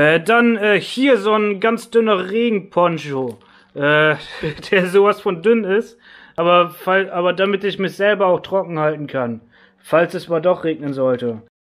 Äh, dann äh, hier so ein ganz dünner Regenponcho, äh, der sowas von dünn ist, aber, aber damit ich mich selber auch trocken halten kann, falls es mal doch regnen sollte.